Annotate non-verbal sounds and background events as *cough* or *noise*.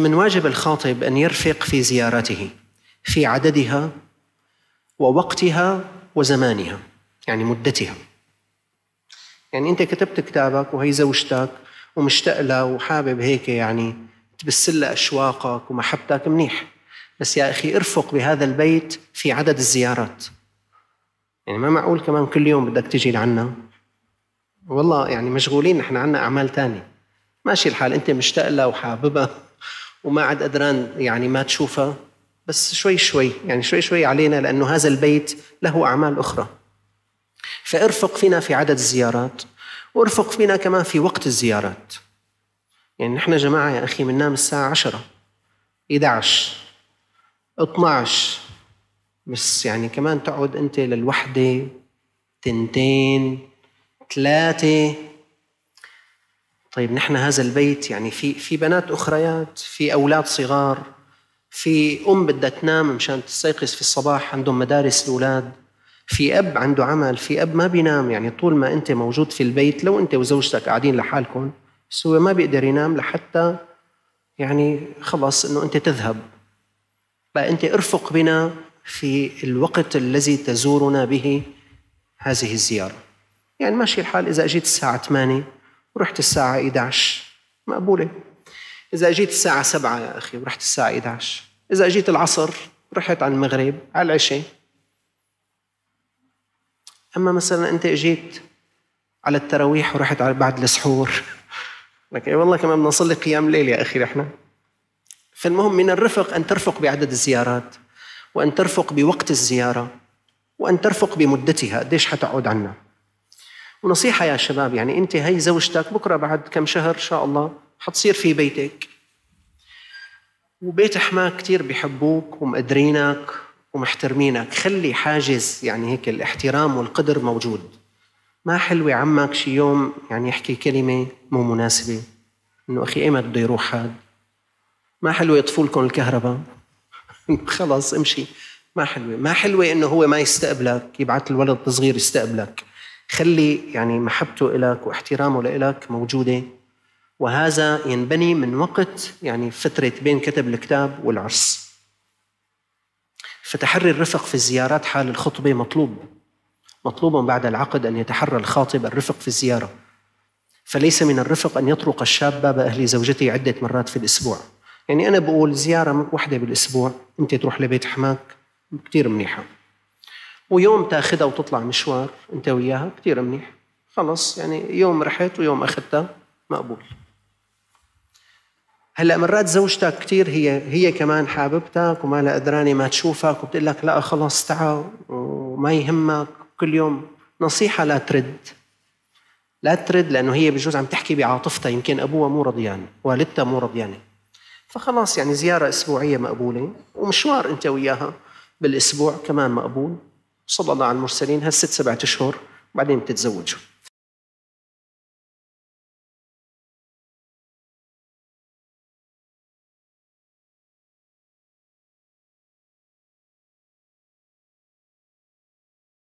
من واجب الخاطب ان يرفق في زيارته في عددها ووقتها وزمانها يعني مدتها يعني انت كتبت كتابك وهي زوجتك ومشتاق لها وحابب هيك يعني تبسلها اشواقك ومحبتك منيح بس يا اخي ارفق بهذا البيت في عدد الزيارات يعني ما معقول كمان كل يوم بدك تجي لعنا والله يعني مشغولين نحن عنا اعمال ثانيه ماشي الحال انت مشتاق لها وحاببها وما عاد قدران يعني ما تشوفها بس شوي شوي يعني شوي شوي علينا لأنه هذا البيت له أعمال أخرى فارفق فينا في عدد الزيارات وارفق فينا كمان في وقت الزيارات يعني نحن جماعة يا أخي بننام الساعة 10 11 12 بس يعني كمان تقعد أنت للوحدة تنتين ثلاثة طيب نحن هذا البيت يعني في في بنات اخريات في اولاد صغار في ام بدها تنام مشان تستيقظ في الصباح عندهم مدارس الاولاد في اب عنده عمل في اب ما بينام يعني طول ما انت موجود في البيت لو انت وزوجتك قاعدين لحالكم بس هو ما بيقدر ينام لحتى يعني خلص انه انت تذهب بقى انت ارفق بنا في الوقت الذي تزورنا به هذه الزياره يعني ماشي الحال اذا اجيت الساعه 8 ورحت الساعة 11 مقبولة إذا أجيت الساعة 7 يا أخي ورحت الساعة 11 إذا أجيت العصر رحت على المغرب على العشاء أما مثلا أنت أجيت على التراويح ورحت على بعد السحور لك إيه والله كمان بدنا نصلي قيام ليل يا أخي نحن فالمهم من الرفق أن ترفق بعدد الزيارات وأن ترفق بوقت الزيارة وأن ترفق بمدتها قديش حتقعد عنا ونصيحة يا شباب يعني أنت هي زوجتك بكرة بعد كم شهر إن شاء الله حتصير في بيتك وبيت حماك كثير بحبوك ومقدرينك ومحترمينك خلي حاجز يعني هيك الاحترام والقدر موجود ما حلوة عمك شي يوم يعني يحكي كلمة مو مناسبة إنه أخي إيمت بده يروح هاد ما حلوة لكم الكهرباء *laughs* خلص امشي ما حلوة ما حلوة إنه هو ما يستقبلك يبعث الولد الصغير يستقبلك خلي يعني محبته إلك واحترامه لك موجودة وهذا ينبني من وقت يعني فترة بين كتب الكتاب والعرس فتحري الرفق في الزيارات حال الخطبة مطلوب مطلوب بعد العقد أن يتحرى الخاطب الرفق في الزيارة فليس من الرفق أن يطرق الشاب باب أهل زوجته عدة مرات في الأسبوع يعني أنا بقول زيارة واحدة بالأسبوع أنت تروح لبيت حماك كثير منيحة ويوم تاخذها وتطلع مشوار انت وياها كثير منيح خلص يعني يوم رحت ويوم اخذتها مقبول هلا مرات زوجتك كثير هي هي كمان حاببتك وما لها قدرانه ما تشوفك وبتقول لك لا خلص تعا وما يهمك كل يوم نصيحه لا ترد لا ترد لانه هي بجوز عم تحكي بعاطفتها يمكن ابوها مو رضيان والدتها مو رضيانه فخلاص يعني زياره اسبوعيه مقبوله ومشوار انت وياها بالاسبوع كمان مقبول صلى الله على المرسلين هالست سبعة أشهر بعدين بتتزوجوا